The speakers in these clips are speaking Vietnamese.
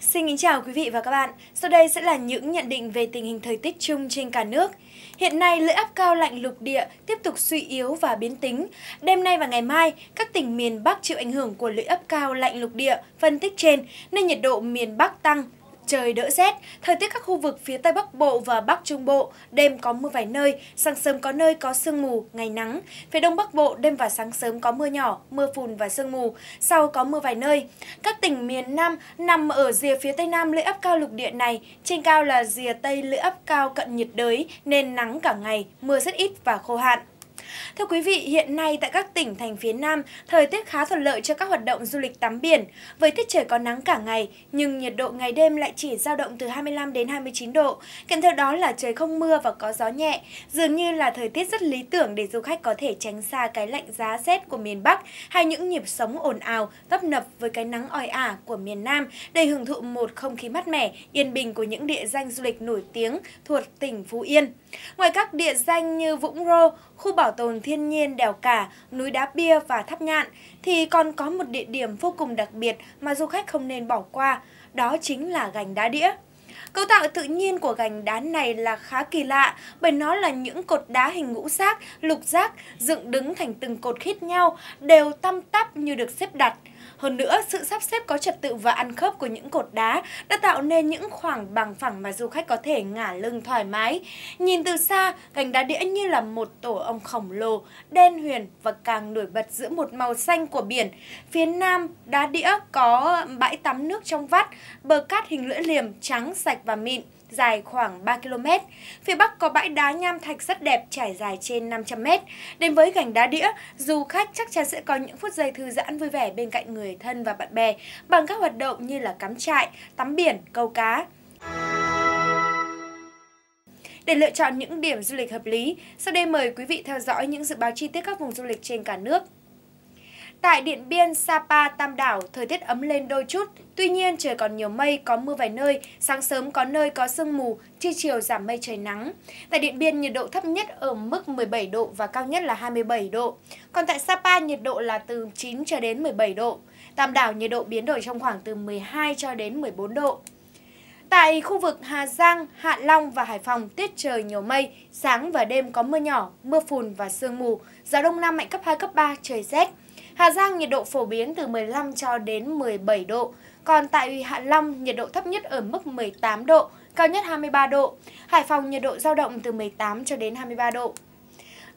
Xin kính chào quý vị và các bạn. Sau đây sẽ là những nhận định về tình hình thời tiết chung trên cả nước. Hiện nay, lưỡi áp cao lạnh lục địa tiếp tục suy yếu và biến tính. Đêm nay và ngày mai, các tỉnh miền Bắc chịu ảnh hưởng của lưỡi áp cao lạnh lục địa phân tích trên, nên nhiệt độ miền Bắc tăng trời đỡ rét, thời tiết các khu vực phía Tây Bắc Bộ và Bắc Trung Bộ, đêm có mưa vài nơi, sáng sớm có nơi có sương mù, ngày nắng. Phía Đông Bắc Bộ, đêm và sáng sớm có mưa nhỏ, mưa phùn và sương mù, sau có mưa vài nơi. Các tỉnh miền Nam nằm ở rìa phía Tây Nam lưỡi áp cao lục địa này, trên cao là rìa Tây lưỡi áp cao cận nhiệt đới nên nắng cả ngày, mưa rất ít và khô hạn. Thưa quý vị, hiện nay tại các tỉnh thành phía Nam, thời tiết khá thuận lợi cho các hoạt động du lịch tắm biển. Với tiết trời có nắng cả ngày, nhưng nhiệt độ ngày đêm lại chỉ dao động từ 25 đến 29 độ. Kèm theo đó là trời không mưa và có gió nhẹ, dường như là thời tiết rất lý tưởng để du khách có thể tránh xa cái lạnh giá rét của miền Bắc hay những nhịp sống ồn ào, tấp nập với cái nắng oi ả của miền Nam để hưởng thụ một không khí mát mẻ, yên bình của những địa danh du lịch nổi tiếng thuộc tỉnh Phú Yên. Ngoài các địa danh như Vũng Rô, khu bảo bảo tồn thiên nhiên đèo cả, núi đá bia và tháp nhạn, thì còn có một địa điểm vô cùng đặc biệt mà du khách không nên bỏ qua, đó chính là gành đá đĩa. Cấu tạo tự nhiên của gành đá này là khá kỳ lạ bởi nó là những cột đá hình ngũ giác, lục giác dựng đứng thành từng cột khít nhau, đều tăm tắp như được xếp đặt. Hơn nữa, sự sắp xếp có trật tự và ăn khớp của những cột đá đã tạo nên những khoảng bằng phẳng mà du khách có thể ngả lưng thoải mái. Nhìn từ xa, gành đá đĩa như là một tổ ong khổng lồ, đen huyền và càng nổi bật giữa một màu xanh của biển. Phía nam, đá đĩa có bãi tắm nước trong vắt, bờ cát hình lưỡi liềm trắng, sạch và mịn dài khoảng 3 km. Phía Bắc có bãi đá nham thạch rất đẹp trải dài trên 500 m. Đến với gành đá đĩa, du khách chắc chắn sẽ có những phút giây thư giãn vui vẻ bên cạnh người thân và bạn bè bằng các hoạt động như là cắm trại, tắm biển, câu cá. Để lựa chọn những điểm du lịch hợp lý, sau đây mời quý vị theo dõi những dự báo chi tiết các vùng du lịch trên cả nước. Tại Điện Biên, Sapa, Tam Đảo, thời tiết ấm lên đôi chút. Tuy nhiên, trời còn nhiều mây, có mưa vài nơi, sáng sớm có nơi có sương mù, trưa chiều giảm mây trời nắng. Tại Điện Biên, nhiệt độ thấp nhất ở mức 17 độ và cao nhất là 27 độ. Còn tại Sapa, nhiệt độ là từ 9 cho đến 17 độ. Tam Đảo, nhiệt độ biến đổi trong khoảng từ 12 cho đến 14 độ. Tại khu vực Hà Giang, Hạ Long và Hải Phòng tiết trời nhiều mây, sáng và đêm có mưa nhỏ, mưa phùn và sương mù, gió đông nam mạnh cấp 2, cấp 3, trời rét. Hà Giang nhiệt độ phổ biến từ 15 cho đến 17 độ, còn tại Hạ Long nhiệt độ thấp nhất ở mức 18 độ, cao nhất 23 độ. Hải Phòng nhiệt độ giao động từ 18 cho đến 23 độ.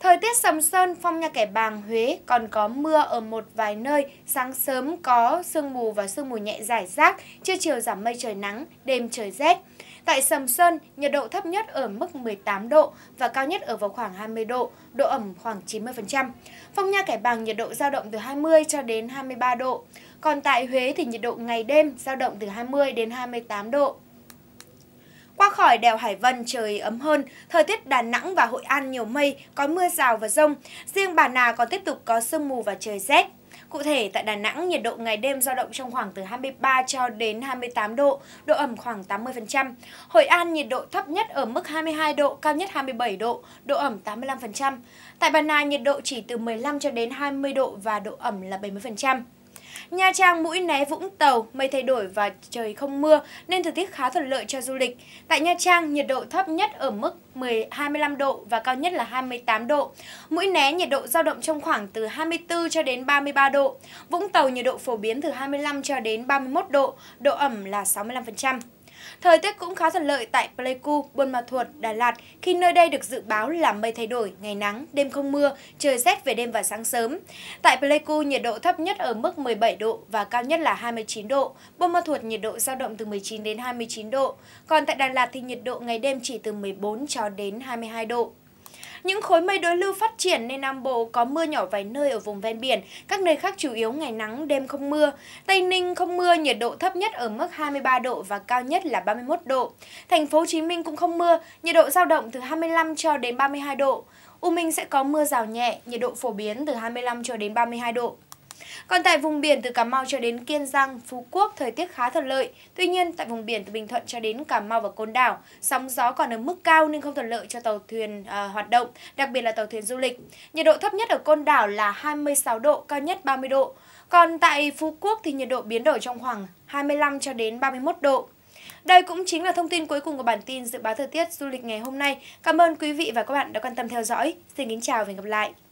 Thời tiết Sầm Sơn, Phong Nha Kẻ Bàng, Huế còn có mưa ở một vài nơi, sáng sớm có sương mù và sương mù nhẹ giải rác, trưa chiều giảm mây trời nắng, đêm trời rét. Tại Sầm Sơn, nhiệt độ thấp nhất ở mức 18 độ và cao nhất ở vào khoảng 20 độ, độ ẩm khoảng 90%. Phong Nha Kẻ Bàng nhiệt độ dao động từ 20 cho đến 23 độ. Còn tại Huế thì nhiệt độ ngày đêm dao động từ 20 đến 28 độ. Qua khỏi đèo Hải Vân trời ấm hơn, thời tiết Đà Nẵng và Hội An nhiều mây, có mưa rào và rông. Riêng Bà Nà còn tiếp tục có sương mù và trời rét. Cụ thể, tại Đà Nẵng, nhiệt độ ngày đêm giao động trong khoảng từ 23 cho đến 28 độ, độ ẩm khoảng 80%. Hội An nhiệt độ thấp nhất ở mức 22 độ, cao nhất 27 độ, độ ẩm 85%. Tại Bà Nà, nhiệt độ chỉ từ 15 cho đến 20 độ và độ ẩm là 70%. Nha Trang, Mũi Né, Vũng Tàu, mây thay đổi và trời không mưa nên thời tiết khá thuận lợi cho du lịch. Tại Nha Trang, nhiệt độ thấp nhất ở mức 10, 25 độ và cao nhất là 28 độ. Mũi Né nhiệt độ dao động trong khoảng từ 24 cho đến 33 độ. Vũng Tàu nhiệt độ phổ biến từ 25 cho đến 31 độ, độ ẩm là 65%. Thời tiết cũng khá thuận lợi tại Pleiku, Buôn Ma Thuột, Đà Lạt khi nơi đây được dự báo là mây thay đổi, ngày nắng, đêm không mưa, trời rét về đêm và sáng sớm. Tại Pleiku, nhiệt độ thấp nhất ở mức 17 độ và cao nhất là 29 độ. Buôn Ma Thuột nhiệt độ dao động từ 19 đến 29 độ. Còn tại Đà Lạt thì nhiệt độ ngày đêm chỉ từ 14 cho đến 22 độ. Những khối mây đối lưu phát triển nên Nam Bộ có mưa nhỏ vài nơi ở vùng ven biển, các nơi khác chủ yếu ngày nắng, đêm không mưa. Tây Ninh không mưa, nhiệt độ thấp nhất ở mức 23 độ và cao nhất là 31 độ. Thành phố Hồ Chí Minh cũng không mưa, nhiệt độ dao động từ 25 cho đến 32 độ. U Minh sẽ có mưa rào nhẹ, nhiệt độ phổ biến từ 25 cho đến 32 độ. Còn tại vùng biển từ Cà Mau cho đến Kiên Giang, Phú Quốc thời tiết khá thuận lợi. Tuy nhiên, tại vùng biển từ Bình Thuận cho đến Cà Mau và Côn Đảo, sóng gió còn ở mức cao nên không thuận lợi cho tàu thuyền à, hoạt động, đặc biệt là tàu thuyền du lịch. Nhiệt độ thấp nhất ở Côn Đảo là 26 độ, cao nhất 30 độ. Còn tại Phú Quốc thì nhiệt độ biến đổi trong khoảng 25 cho đến 31 độ. Đây cũng chính là thông tin cuối cùng của bản tin dự báo thời tiết du lịch ngày hôm nay. Cảm ơn quý vị và các bạn đã quan tâm theo dõi. Xin kính chào và hẹn gặp lại.